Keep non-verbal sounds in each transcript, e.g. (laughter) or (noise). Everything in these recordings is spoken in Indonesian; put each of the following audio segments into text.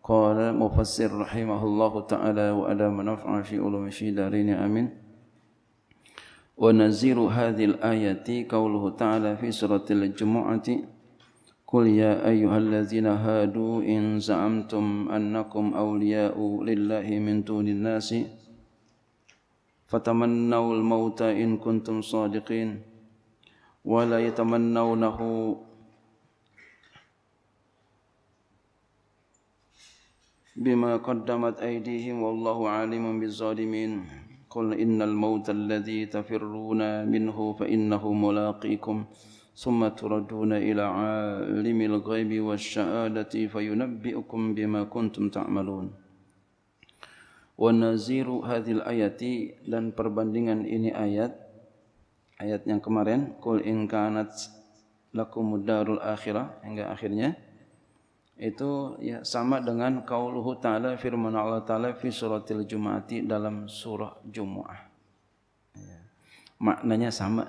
قال مفسر رحمه الله تعالى وألا منفع في علوم في دارين آمين ونزير هذه الآية قوله تعالى في سورة الجمعة قل يا أيها الذين هادوا إن زعمتم أنكم أولياء لله من دون الناس فتمنوا الموت إن كنتم صادقين ولا يتمنونه بما قدمت أيديهم والله عالم بالظالمين قل إن الموت الذي تفرون منه فإنه ملاقيكم ثم تردون إلى عالم الغيب والشهادة فينبئكم بما كنتم تعملون ونزير هذه الآية dan perbandingan ini ayat ayat yang kemarin قل إن كانت لكم الدار الآخرة hingga akhirnya itu ya sama dengan qauluhu ta'ala firman Allah ta'ala fi suratil jumati dalam surah Jumu'ah. Ya. Maknanya sama.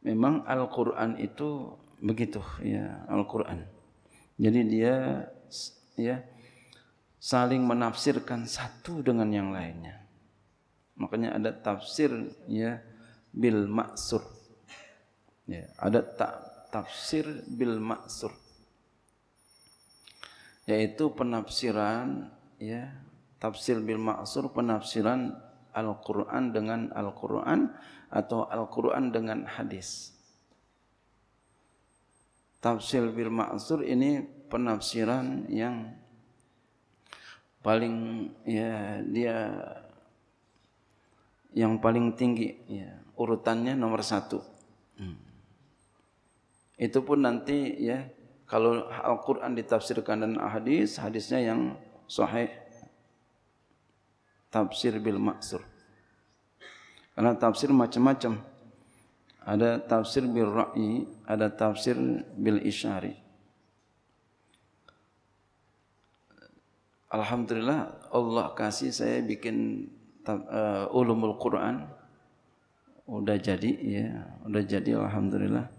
Memang Al-Qur'an itu begitu ya Al-Qur'an. Jadi dia ya saling menafsirkan satu dengan yang lainnya. Makanya ada tafsir ya bil maksur. Ya, ada tak tafsir bil maksur yaitu penafsiran ya tafsir bil maksur penafsiran Al-Qur'an dengan Al-Qur'an atau Al-Qur'an dengan hadis tafsir bil maksur ini penafsiran yang paling ya dia yang paling tinggi ya urutannya nomor satu hmm. Itu pun nanti ya kalau Al-Qur'an ditafsirkan dan hadis, hadisnya yang sahih tafsir bil maksur. Karena tafsir macam-macam. Ada tafsir bil ra'yi, ada tafsir bil isyari. Alhamdulillah Allah kasih saya bikin uh, ulumul Quran udah jadi ya, udah jadi alhamdulillah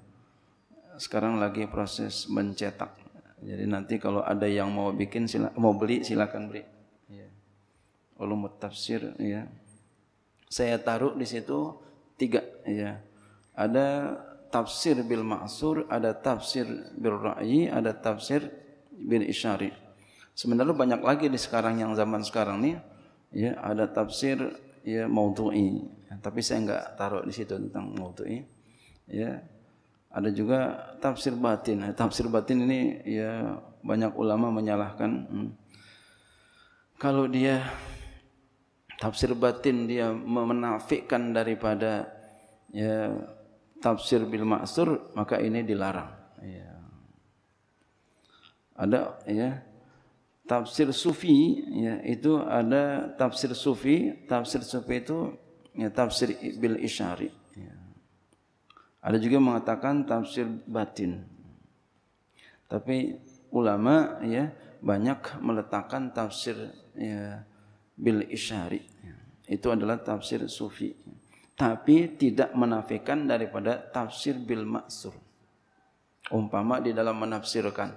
sekarang lagi proses mencetak. Jadi nanti kalau ada yang mau bikin sila, mau beli silakan beli. Ya. Ulumut tafsir ya. Saya taruh di situ tiga ya. Ada tafsir bil ma'sur, ada tafsir bil ra'yi, ada tafsir bil isyari. Sebenarnya banyak lagi di sekarang yang zaman sekarang nih ya ada tafsir ya maudhu'i. Tapi saya enggak taruh di situ tentang maudhu'i. Ya, ada juga tafsir batin. Eh, tafsir batin ini ya banyak ulama menyalahkan. Hmm. Kalau dia tafsir batin dia menafikan daripada ya tafsir bil maksur maka ini dilarang. Ya. Ada ya tafsir sufi ya itu ada tafsir sufi, tafsir sufi itu ya tafsir bil isyari. Ada juga mengatakan tafsir batin. Tapi ulama ya banyak meletakkan tafsir ya, bil isyari. Itu adalah tafsir sufi. Tapi tidak menafikan daripada tafsir bil maksur. Umpama di dalam menafsirkan.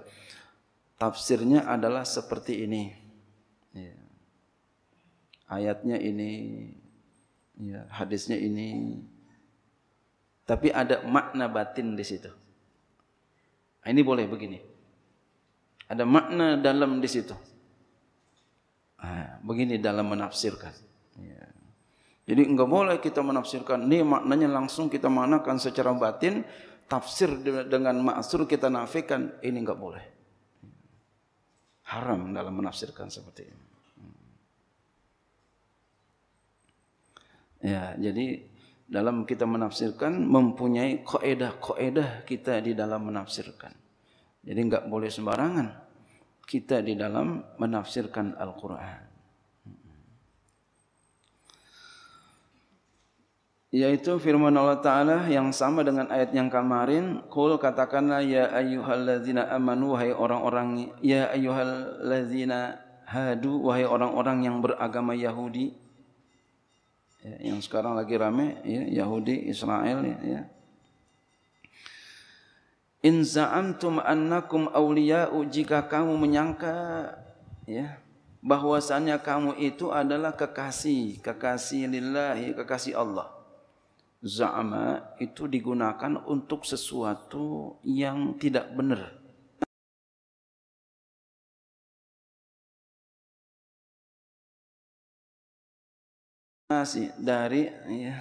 Tafsirnya adalah seperti ini. Ya. Ayatnya ini, ya, hadisnya ini, tapi ada makna batin di situ. Nah, ini boleh begini. Ada makna dalam di situ. Nah, begini dalam menafsirkan. Ya. Jadi enggak boleh kita menafsirkan ini maknanya langsung kita manakan secara batin, tafsir dengan maksur kita nafikan, ini enggak boleh. Haram dalam menafsirkan seperti ini. Hmm. Ya, jadi dalam kita menafsirkan mempunyai kaidah kaidah kita di dalam menafsirkan. Jadi enggak boleh sembarangan kita di dalam menafsirkan Al-Quran. Yaitu firman Allah Ta'ala yang sama dengan ayat yang kemarin. Kul katakanlah ya ayyuhalladzina amanu wahai orang-orang ya ayyuhalladzina hadu wahai orang-orang yang beragama Yahudi ya, yang sekarang lagi rame ya, Yahudi Israel ya, ya. In za'amtum annakum awliya'u jika kamu menyangka ya bahwasanya kamu itu adalah kekasih, kekasih lillahi, kekasih Allah. Za'ama itu digunakan untuk sesuatu yang tidak benar. dari ya,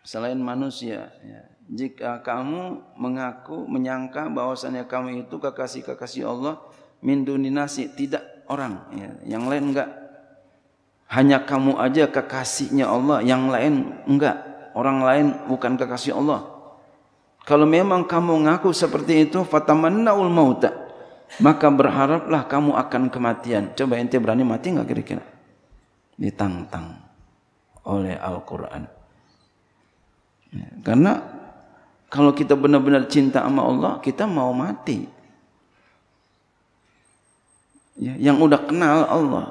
selain manusia ya. jika kamu mengaku menyangka bahwasanya kamu itu kekasih-kekasih Allah min nasi tidak orang ya. yang lain enggak hanya kamu aja kekasihnya Allah yang lain enggak orang lain bukan kekasih Allah kalau memang kamu ngaku seperti itu fatamannaul mauta maka berharaplah kamu akan kematian coba ente berani mati enggak kira-kira ditantang oleh Al-Quran. Ya, karena kalau kita benar-benar cinta sama Allah, kita mau mati. Ya, yang udah kenal Allah.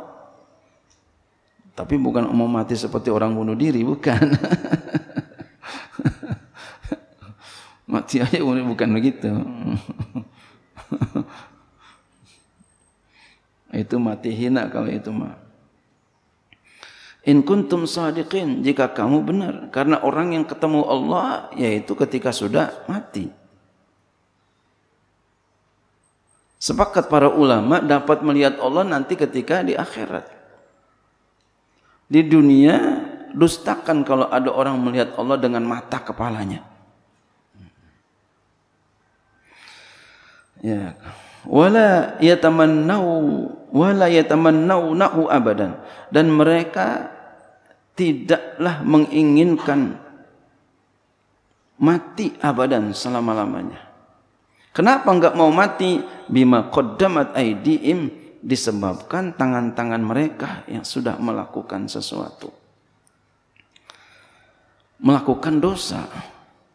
Tapi bukan mau mati seperti orang bunuh diri, bukan. (laughs) mati aja bukan begitu. (laughs) itu mati hina kalau itu mah. In kuntum sadiqin jika kamu benar karena orang yang ketemu Allah yaitu ketika sudah mati. Sepakat para ulama dapat melihat Allah nanti ketika di akhirat. Di dunia dustakan kalau ada orang melihat Allah dengan mata kepalanya. Ya. Wala yatamannau wala yatamannaunahu abadan dan mereka tidaklah menginginkan mati abadan selama-lamanya. Kenapa enggak mau mati? Bima qaddamat aidiim disebabkan tangan-tangan mereka yang sudah melakukan sesuatu. Melakukan dosa.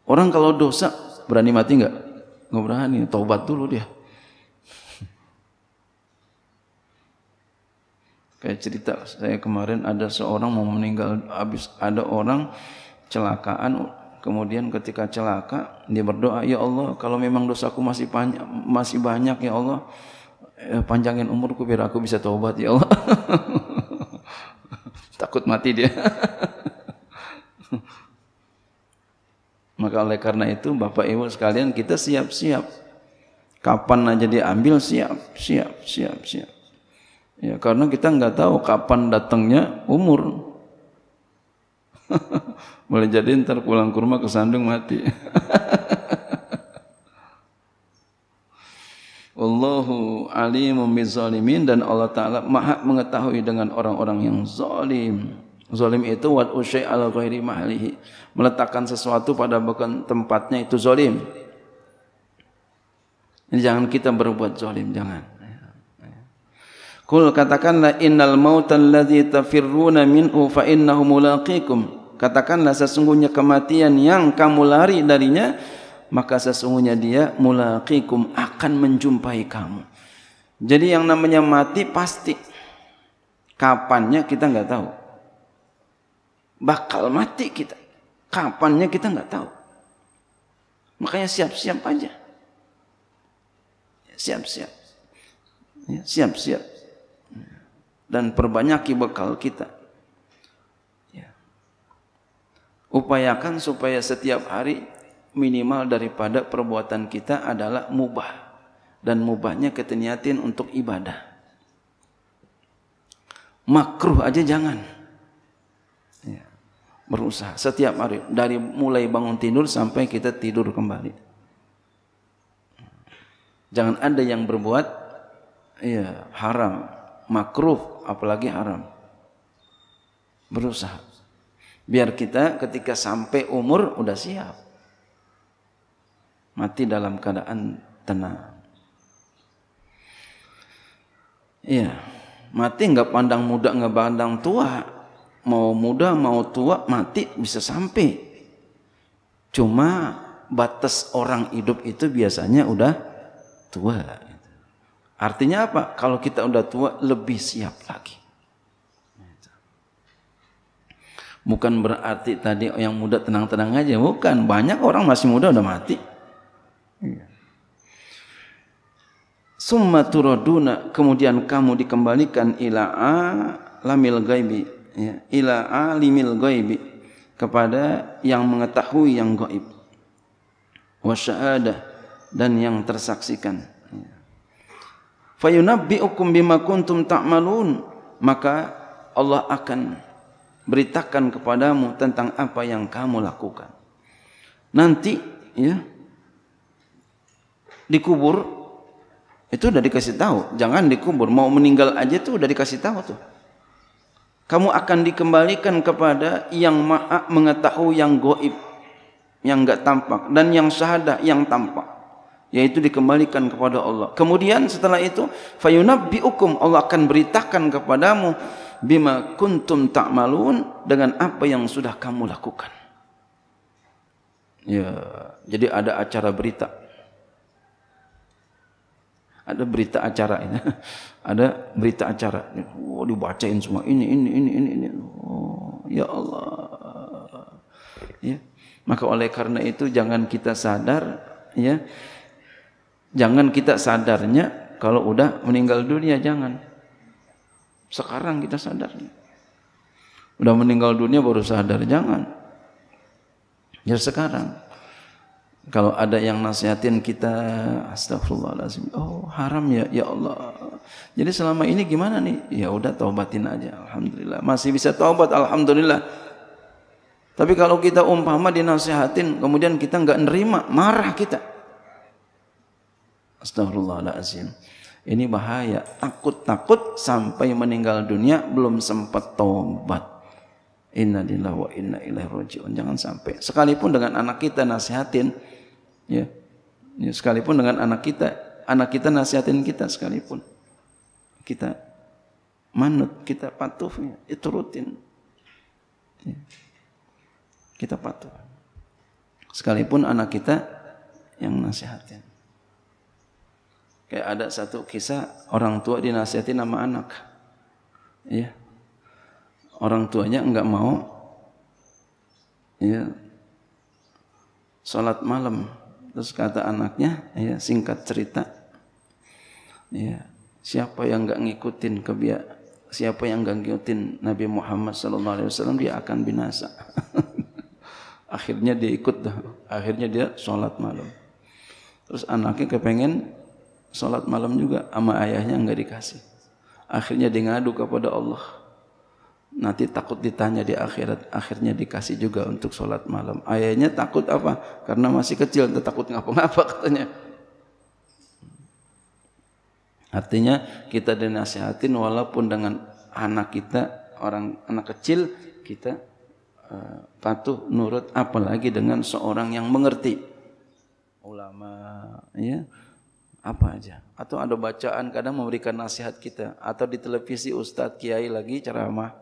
Orang kalau dosa berani mati enggak? Enggak berani, taubat dulu dia. Kayak cerita saya kemarin ada seorang mau meninggal habis ada orang celakaan kemudian ketika celaka dia berdoa ya Allah kalau memang dosaku masih banyak masih banyak ya Allah eh, panjangin umurku biar aku bisa taubat ya Allah. (laughs) Takut mati dia. (laughs) Maka oleh karena itu Bapak Ibu sekalian kita siap-siap. Kapan aja diambil siap, siap, siap, siap. Ya, karena kita nggak tahu kapan datangnya umur. (laughs) Boleh jadi ntar pulang ke rumah kesandung mati. (laughs) Allahu alimun mizalimin dan Allah Ta'ala maha mengetahui dengan orang-orang yang zalim. Zalim itu wat usyai ala ghairi mahlihi. Meletakkan sesuatu pada bukan tempatnya itu zalim. jangan kita berbuat zalim, jangan. Kul katakanlah innal mautal ladzi tafirruna minhu fa innahu mulaqikum. Katakanlah sesungguhnya kematian yang kamu lari darinya maka sesungguhnya dia mulaqikum akan menjumpai kamu. Jadi yang namanya mati pasti. Kapannya kita nggak tahu. Bakal mati kita. Kapannya kita nggak tahu. Makanya siap-siap aja. Siap-siap. Ya, siap-siap dan perbanyaki bekal kita. Ya. Upayakan supaya setiap hari minimal daripada perbuatan kita adalah mubah dan mubahnya kita untuk ibadah. Makruh aja jangan. Ya. Berusaha setiap hari dari mulai bangun tidur sampai kita tidur kembali. Jangan ada yang berbuat ya haram makruh apalagi haram. Berusaha. Biar kita ketika sampai umur udah siap. Mati dalam keadaan tenang. Iya, mati nggak pandang muda nggak pandang tua, mau muda mau tua mati bisa sampai. Cuma batas orang hidup itu biasanya udah tua. Artinya apa? Kalau kita udah tua lebih siap lagi. Bukan berarti tadi yang muda tenang-tenang aja, bukan. Banyak orang masih muda udah mati. Iya. Summa turaduna kemudian kamu dikembalikan ila lamil gaibi ya, ila alimil gaibi kepada yang mengetahui yang gaib wasyahada dan yang tersaksikan fayunabbi'ukum bima kuntum ta'malun maka Allah akan beritakan kepadamu tentang apa yang kamu lakukan nanti ya dikubur itu udah dikasih tahu jangan dikubur mau meninggal aja tuh udah dikasih tahu tuh kamu akan dikembalikan kepada yang maha mengetahui yang goib yang enggak tampak dan yang syahadah yang tampak yaitu dikembalikan kepada Allah. Kemudian setelah itu fayunabbiukum Allah akan beritakan kepadamu bima kuntum ta'malun dengan apa yang sudah kamu lakukan. Ya, jadi ada acara berita. Ada berita acara ini. (laughs) ada berita acara. Oh, dibacain semua ini ini ini ini ini. Oh, ya Allah. Ya. Maka oleh karena itu jangan kita sadar ya Jangan kita sadarnya kalau udah meninggal dunia jangan. Sekarang kita sadarnya. Udah meninggal dunia baru sadar jangan. Ya sekarang. Kalau ada yang nasihatin kita astagfirullahalazim. Oh, haram ya ya Allah. Jadi selama ini gimana nih? Ya udah taubatin aja alhamdulillah. Masih bisa taubat alhamdulillah. Tapi kalau kita umpama dinasihatin kemudian kita nggak nerima, marah kita. Astagfirullahaladzim. Ini bahaya. Takut-takut sampai meninggal dunia belum sempat tobat. Inna lillahi wa inna ilaihi rajiun. Jangan sampai. Sekalipun dengan anak kita nasihatin, ya, ya sekalipun dengan anak kita, anak kita nasihatin kita sekalipun, kita manut, kita patuh, ya, itu rutin. Ya. Kita patuh. Sekalipun anak kita yang nasihatin. Kayak ada satu kisah orang tua dinasihati nama anak. Ya. Orang tuanya enggak mau ya salat malam. Terus kata anaknya, ya singkat cerita, ya siapa yang enggak ngikutin kebia siapa yang enggak ngikutin Nabi Muhammad SAW dia akan binasa. (laughs) akhirnya dia ikut dah. Akhirnya dia salat malam. Terus anaknya kepengen sholat malam juga sama ayahnya nggak dikasih. Akhirnya dia ngadu kepada Allah. Nanti takut ditanya di akhirat, akhirnya dikasih juga untuk sholat malam. Ayahnya takut apa? Karena masih kecil, takut ngapa-ngapa (laughs) katanya. Artinya kita dinasihatin walaupun dengan anak kita, orang anak kecil, kita uh, patuh nurut apalagi dengan seorang yang mengerti ulama ya apa aja atau ada bacaan kadang memberikan nasihat kita atau di televisi ustadz kiai lagi ceramah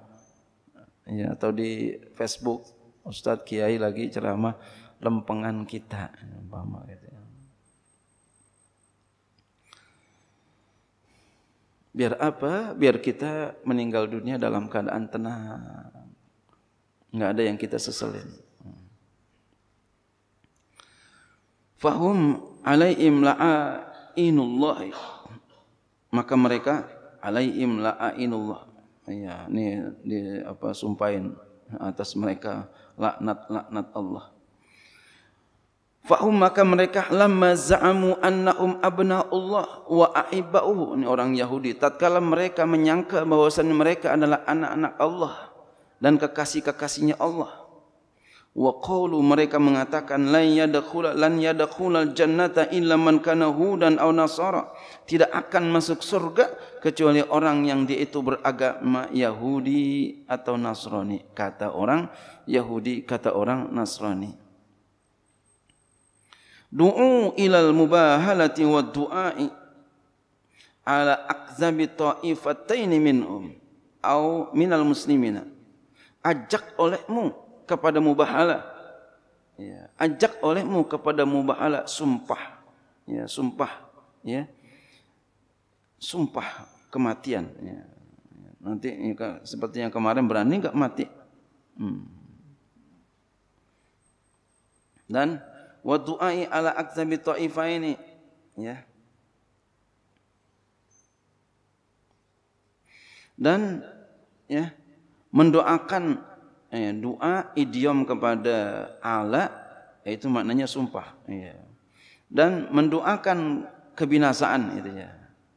ya atau di Facebook ustadz kiai lagi ceramah lempengan kita umpama gitu ya. Biar apa? Biar kita meninggal dunia dalam keadaan tenang. nggak ada yang kita seselin. Hmm. Fahum alaihim la'a la'inullahi maka mereka alaihim la'inullah ya ni di apa sumpahin atas mereka laknat laknat Allah Fahum maka mereka lama zaamu annahum abna Allah wa aibau ini orang Yahudi. Tatkala mereka menyangka bahwasannya mereka adalah anak-anak Allah dan kekasih-kekasihnya Allah wa qawlu mereka mengatakan la yadkhula lan yadkhula jannata illa man kana hudan aw nasara tidak akan masuk surga kecuali orang yang dia itu beragama Yahudi atau Nasrani kata orang Yahudi kata orang Nasrani du'u ilal mubahalati wa du'ai ala akzabi ta'ifataini minhum au minal muslimina ajak olehmu kepada mubahala Ya, ajak olehmu kepada mubahala sumpah. Ya, sumpah. Ya. Sumpah kematian. Ya. Nanti seperti yang kemarin berani enggak mati. Hmm. Dan wa du'ai ala aktsabi ta'ifaini. Ya. Dan ya mendoakan eh, doa idiom kepada Allah itu maknanya sumpah ya. dan mendoakan kebinasaan itu ya.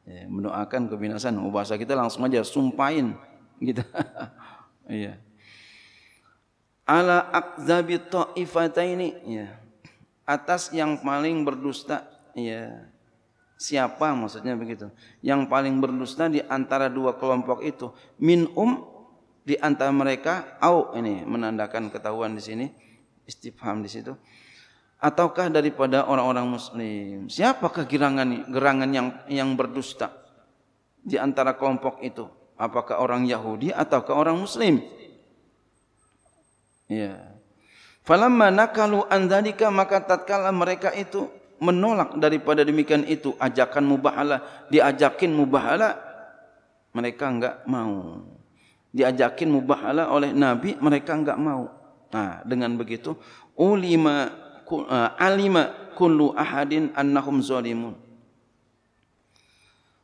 ya mendoakan kebinasaan oh, bahasa kita langsung aja sumpahin gitu (laughs) iya ala akzabi ini ya atas yang paling berdusta ya siapa maksudnya begitu yang paling berdusta di antara dua kelompok itu min um di antara mereka au ini menandakan ketahuan di sini istifham di situ ataukah daripada orang-orang muslim siapakah gerangan gerangan yang yang berdusta di antara kelompok itu apakah orang Yahudi ataukah orang muslim ya falamma nakalu an dzalika maka tatkala mereka itu menolak daripada demikian itu ajakan mubahala diajakin mubahala mereka enggak mau diajakin mubahala oleh Nabi mereka enggak mau. Nah, dengan begitu ulima eh, alima kullu ahadin annahum zalimun.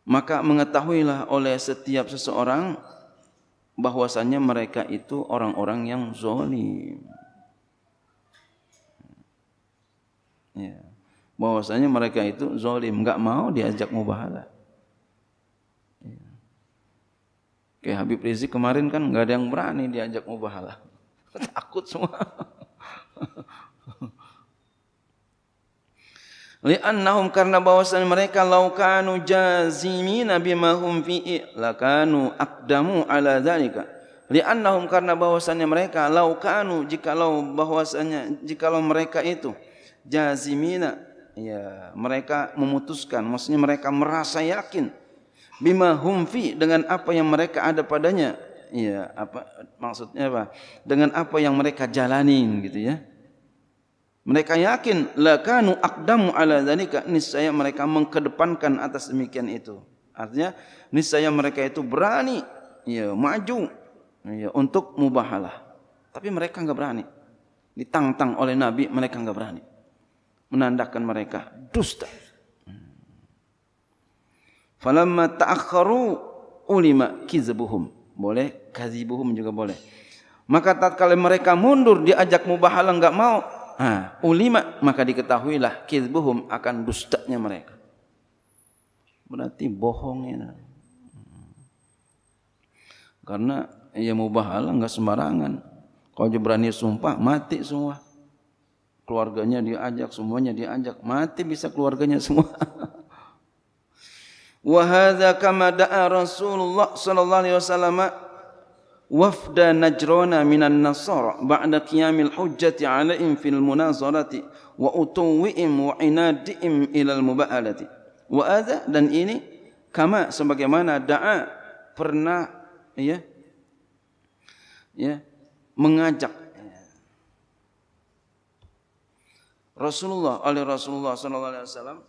Maka mengetahuilah oleh setiap seseorang bahwasannya mereka itu orang-orang yang zalim. Ya. Bahwasanya mereka itu zalim, enggak mau diajak mubahala. Kayak Habib Rizik kemarin kan nggak ada yang berani diajak mubahalah. (laughs) Takut semua. (laughs) Li'annahum karena bahwasan mereka laukanu jazimina bima hum fi'i lakanu akdamu ala dzalika. Li'annahum karena bahwasannya mereka laukanu jikalau bahwasannya jikalau mereka itu jazimina ya mereka memutuskan maksudnya mereka merasa yakin bima humfi dengan apa yang mereka ada padanya ya apa maksudnya apa dengan apa yang mereka jalanin gitu ya mereka yakin lakanu akdamu ala dzalika niscaya mereka mengkedepankan atas demikian itu artinya niscaya mereka itu berani ya maju ya untuk mubahalah tapi mereka enggak berani ditantang oleh nabi mereka enggak berani menandakan mereka dusta Falamma ta'akhkharu ulima kizbuhum. Boleh kazibuhum juga boleh. Maka tatkala mereka mundur diajak mubahalah enggak mau, ha, ulima maka diketahuilah kizbuhum akan dustanya mereka. Berarti bohongnya. Karena ya mubahalah enggak sembarangan. Kalau berani sumpah mati semua. Keluarganya diajak, semuanya diajak, mati bisa keluarganya semua. (laughs) wa hadza Rasulullah sallallahu alaihi najrona minan nasara ba'da qiyamil hujjati alaihim fil munazarati wa utuwihim wa inadihim ilal mubaalati dan ini kama sebagaimana da'a pernah ya ya mengajak Rasulullah oleh Rasulullah sallallahu alaihi wasallam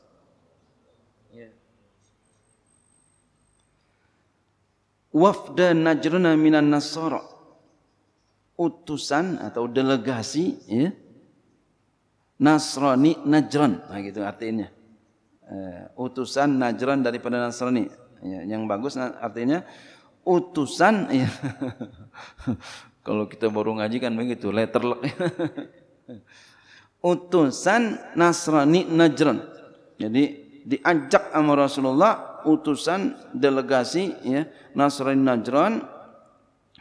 wafda najruna minan nasara utusan atau delegasi ya Nasrani Najran nah gitu artinya uh, utusan Najran daripada Nasrani ya, yang bagus artinya utusan ya. (laughs) kalau kita baru ngaji kan begitu letter (laughs) utusan Nasrani Najran jadi diajak sama Rasulullah utusan delegasi ya Nasrain Najran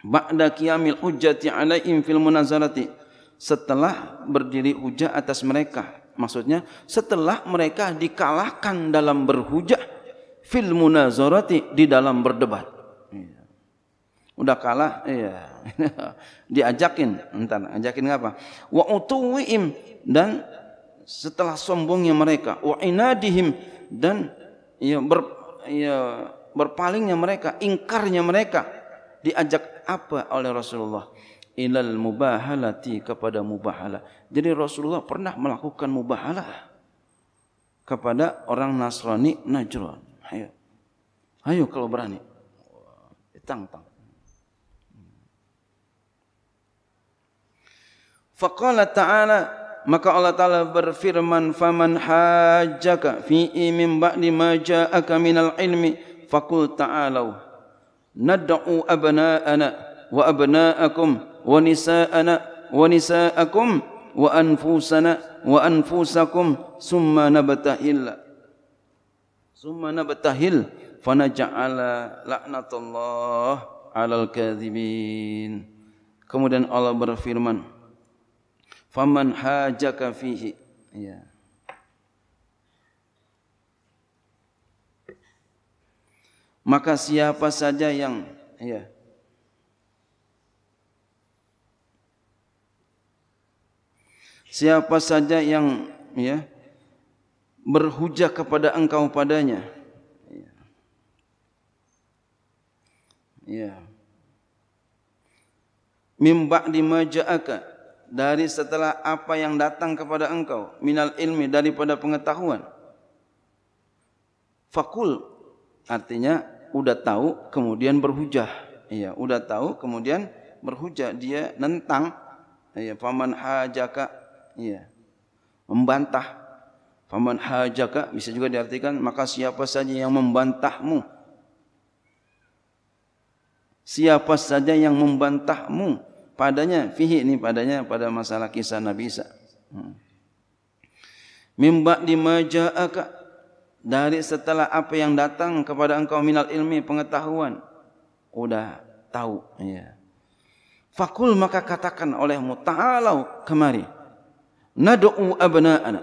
ba'da qiyamil hujjati alaihim fil munazarati setelah berdiri hujah atas mereka maksudnya setelah mereka dikalahkan dalam berhujah fil munazarati di dalam berdebat iya. udah kalah iya (laughs) diajakin entar ajakin apa wa utuwihim dan setelah sombongnya mereka wa inadihim dan ya ber, ya berpalingnya mereka, ingkarnya mereka diajak apa oleh Rasulullah? Ilal mubahalati kepada mubahala. Jadi Rasulullah pernah melakukan mubahala kepada orang Nasrani Najran. Ayo. Ayo kalau berani. Tang tang. Faqala ta'ala Maka Allah Ta'ala berfirman, Faman hajjaka fi'i min ba'di maja'aka minal ilmi, Fakul ta'alau, Nad'u abna'ana wa abna'akum, Wa nisa'ana wa nisa'akum, Wa anfusana wa anfusakum, Summa nabatahillah. Summa nabatahil fanaja'ala laknatullah alal kadhibin. Kemudian Allah berfirman, faman hajaka fihi ya maka siapa saja yang ya siapa saja yang ya berhujah kepada engkau padanya ya ya mim ba'di ma dari setelah apa yang datang kepada engkau minal ilmi daripada pengetahuan fakul artinya udah tahu kemudian berhujah iya udah tahu kemudian berhujah dia nentang iya faman hajaka iya membantah faman hajaka bisa juga diartikan maka siapa saja yang membantahmu siapa saja yang membantahmu padanya fihi ini padanya pada masalah kisah Nabi Isa. Hmm. Mimba dimaja'aka dari setelah apa yang datang kepada engkau minal ilmi pengetahuan udah tahu ya. Fakul maka katakan olehmu ta'alau kemari. abna abna'ana.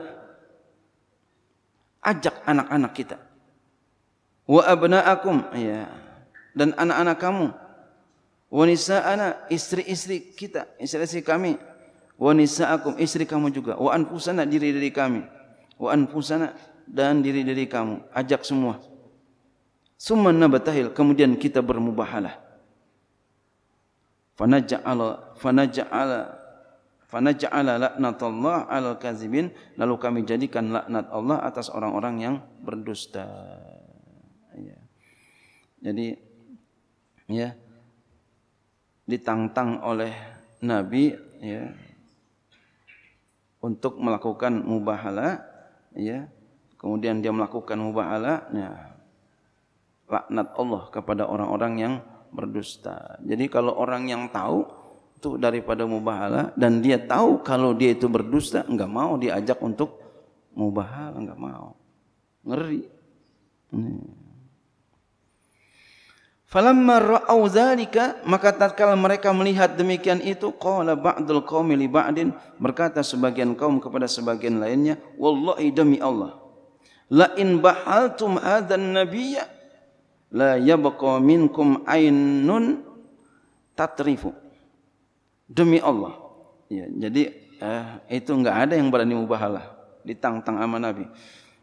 Ajak anak-anak kita. Wa abna'akum ya. Dan anak-anak kamu wanisa ana istri-istri kita istri-istri kami wanisa akum istri kamu juga wa anfusana diri diri kami wa anfusana dan diri diri kamu ajak semua summa nabatahil kemudian kita bermubahalah fanaja'ala fanaja'ala fanaja'ala laknatullah alal kazibin lalu kami jadikan laknat Allah atas orang-orang yang berdusta ya. jadi ya ditantang oleh Nabi ya untuk melakukan mubahala ya kemudian dia melakukan mubahala ya laknat Allah kepada orang-orang yang berdusta jadi kalau orang yang tahu itu daripada mubahala dan dia tahu kalau dia itu berdusta enggak mau diajak untuk mubahala enggak mau ngeri hmm. Falamma ra'au dzalika maka tatkala mereka melihat demikian itu qala ba'dul qaumi li ba'din berkata sebagian kaum kepada sebagian lainnya wallahi demi Allah la in bahaltum hadzan nabiyya la yabqa minkum ainun tatrifu demi Allah ya jadi eh, itu enggak ada yang berani mubahalah ditantang sama nabi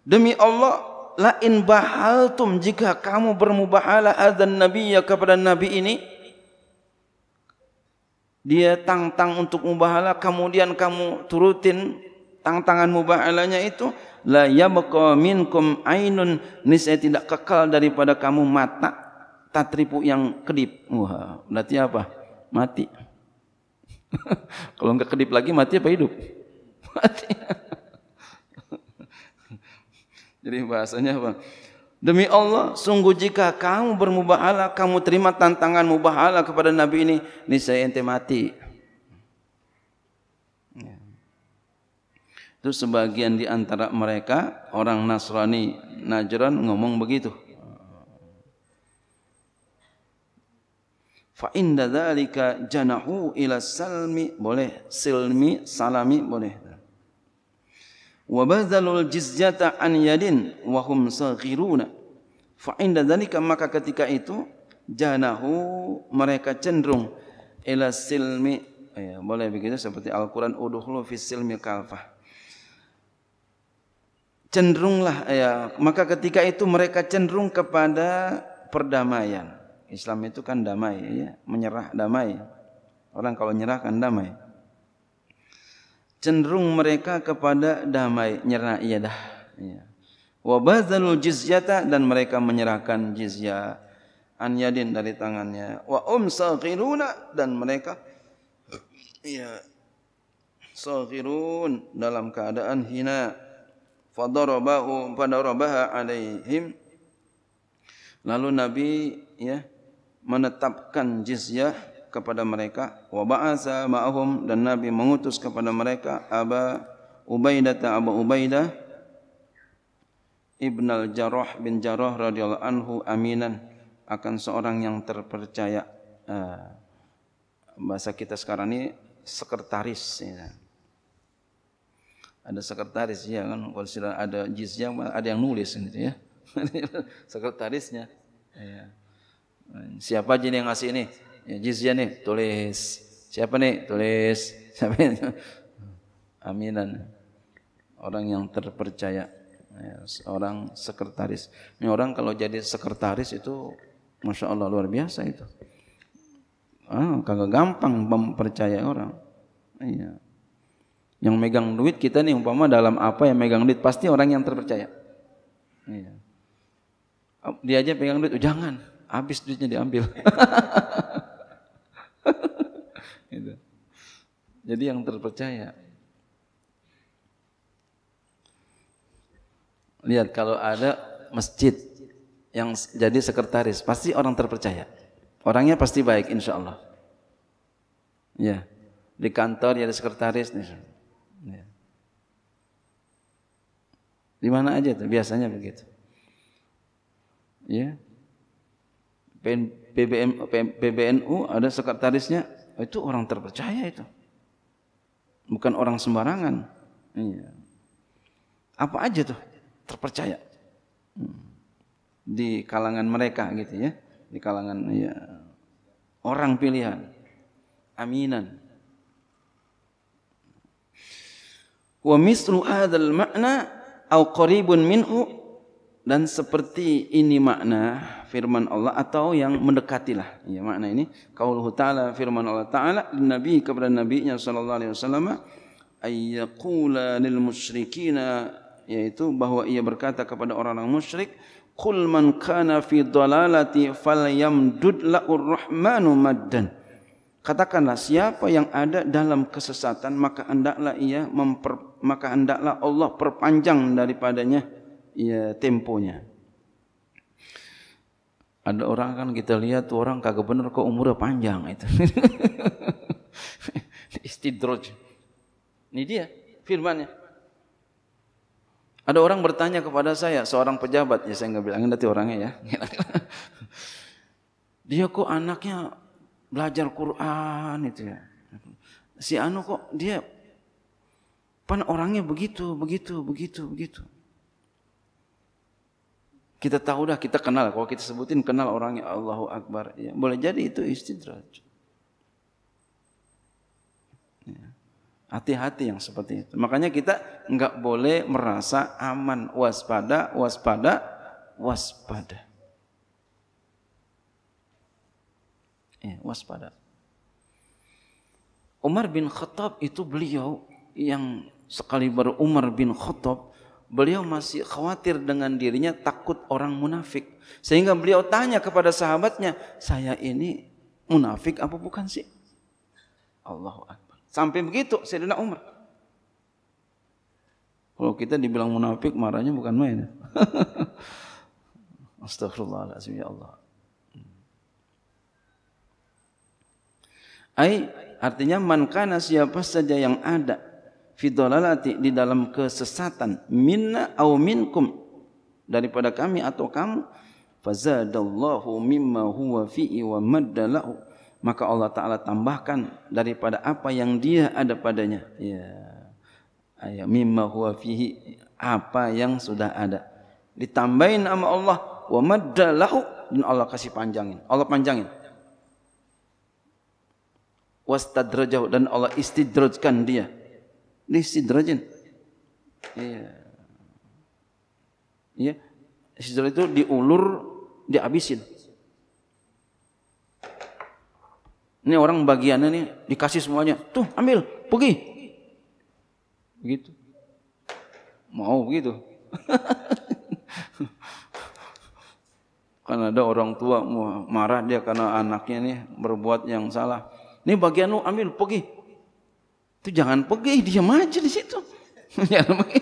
demi Allah lain bahaltum jika kamu bermubahalah adzan nabiyya kepada nabi ini dia tantang untuk mubahalah kemudian kamu turutin tantangan mubahalahnya itu la yabqa minkum ainun niscaya tidak kekal daripada kamu mata tatripu yang kedip wah berarti apa mati (laughs) kalau enggak kedip lagi mati apa hidup (laughs) mati jadi bahasanya apa? Demi Allah, sungguh jika kamu bermubahala, kamu terima tantangan mubahala kepada Nabi ini, niscaya ente mati. Ya. Itu sebagian di antara mereka orang Nasrani Najran ngomong begitu. Fa inda dzalika janahu ila salmi boleh, silmi salami boleh wa bazalul jizyata an yadin wa hum saghiruna fa maka ketika itu janahu mereka cenderung ila silmi oh ya, boleh begitu seperti Al-Qur'an udkhulu fis silmi kalfah cenderunglah oh ya maka ketika itu mereka cenderung kepada perdamaian Islam itu kan damai ya menyerah damai orang kalau nyerah kan damai cenderung mereka kepada damai nyerah iya dah ya wa bazalul jizyata dan mereka menyerahkan jizya an yadin dari tangannya wa um saghiruna dan mereka ya saghirun dalam keadaan hina fadarabahu fadarabaha alaihim lalu nabi ya menetapkan jizyah kepada mereka wa ba'asa ma'ahum dan Nabi mengutus kepada mereka Aba Ubaidah Abu Ubaidah Ibn al-Jarrah bin Jarrah radhiyallahu anhu aminan akan seorang yang terpercaya eh, bahasa kita sekarang ini sekretaris ya. ada sekretaris ya kan kalau sudah ada jizya ada yang nulis gitu ya (laughs) sekretarisnya ya. siapa jin yang ngasih ini Ya, jizya nih, tulis. Siapa nih? Tulis. (laughs) Siapa nih? Aminan. Orang yang terpercaya. Ya, orang sekretaris. Ini orang kalau jadi sekretaris itu Masya Allah luar biasa itu. Ah, kagak gampang mempercaya orang. Iya. Yang megang duit kita nih umpama dalam apa yang megang duit pasti orang yang terpercaya. Iya. Dia aja pegang duit, oh, jangan habis duitnya diambil. (laughs) (laughs) gitu. Jadi yang terpercaya. Lihat kalau ada masjid yang jadi sekretaris, pasti orang terpercaya. Orangnya pasti baik insya Allah. Ya, di kantor jadi sekretaris nih. Ya. Di mana aja tuh biasanya begitu. Ya, PBM, PBNU ada sekretarisnya itu orang terpercaya itu bukan orang sembarangan iya. apa aja tuh terpercaya hmm. di kalangan mereka gitu ya di kalangan ya orang pilihan aminan wa mislu hadzal ma'na au qaribun minhu dan seperti ini makna firman Allah atau yang mendekatilah ya makna ini qauluhu taala firman Allah taala nabi kepada nabinya sallallahu alaihi wasallam ayyaqula lil musyrikin yaitu bahwa ia berkata kepada orang-orang musyrik qul man kana fi dalalati falyamdud la urrahmanu maddan katakanlah siapa yang ada dalam kesesatan maka hendaklah ia memper, maka hendaklah Allah perpanjang daripadanya ya, temponya. Ada orang kan kita lihat orang kagak bener kok umurnya panjang itu. (laughs) Istidroj. Ini dia firmannya. Ada orang bertanya kepada saya, seorang pejabat, ya saya nggak bilangin nanti orangnya ya. (laughs) dia kok anaknya belajar Quran itu ya. Si Anu kok dia pan orangnya begitu, begitu, begitu, begitu. Kita tahu dah, kita kenal. Kalau kita sebutin kenal orangnya Allahu Akbar. Ya, boleh jadi itu istidraj. Ya. Hati-hati yang seperti itu. Makanya kita nggak boleh merasa aman, waspada, waspada, waspada. Ya, waspada. Umar bin Khattab itu beliau yang sekali baru Umar bin Khattab beliau masih khawatir dengan dirinya takut orang munafik. Sehingga beliau tanya kepada sahabatnya, saya ini munafik apa bukan sih? Allahu Akbar. Sampai begitu Sayyidina Umar. Kalau kita dibilang munafik marahnya bukan main. (laughs) Astagfirullahaladzim ya Allah. Ai artinya man kana siapa saja yang ada fi di dalam kesesatan minna au minkum daripada kami atau kamu fazadallahu mimma huwa fihi wa maddalahu maka Allah taala tambahkan daripada apa yang dia ada padanya ya ayat mimma huwa fihi apa yang sudah ada ditambahin sama Allah wa maddalahu dan Allah kasih panjangin Allah panjangin wastadrajahu dan Allah istidrajkan dia Listidrajin. Iya. Iya. Sidra itu diulur, dihabisin. Ini orang bagiannya nih dikasih semuanya. Tuh, ambil, pergi. Begitu. Mau begitu. (laughs) kan ada orang tua marah dia karena anaknya nih berbuat yang salah. Ini bagian lu ambil, pergi. Itu jangan pergi, dia maju di situ. (laughs) jangan pergi.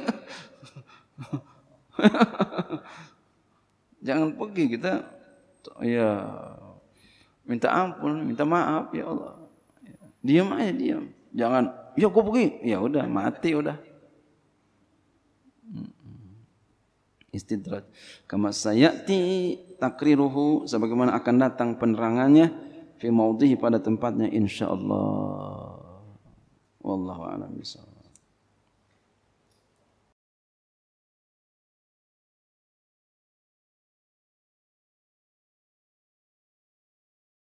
(laughs) jangan pergi kita ya minta ampun, minta maaf ya Allah. Diam aja diam. Jangan ya aku pergi. Ya udah mati udah. Hmm. Istidraj. Kama sayati takriruhu sebagaimana akan datang penerangannya fi maudhihi pada tempatnya insyaallah. Vallahu alem bisavab.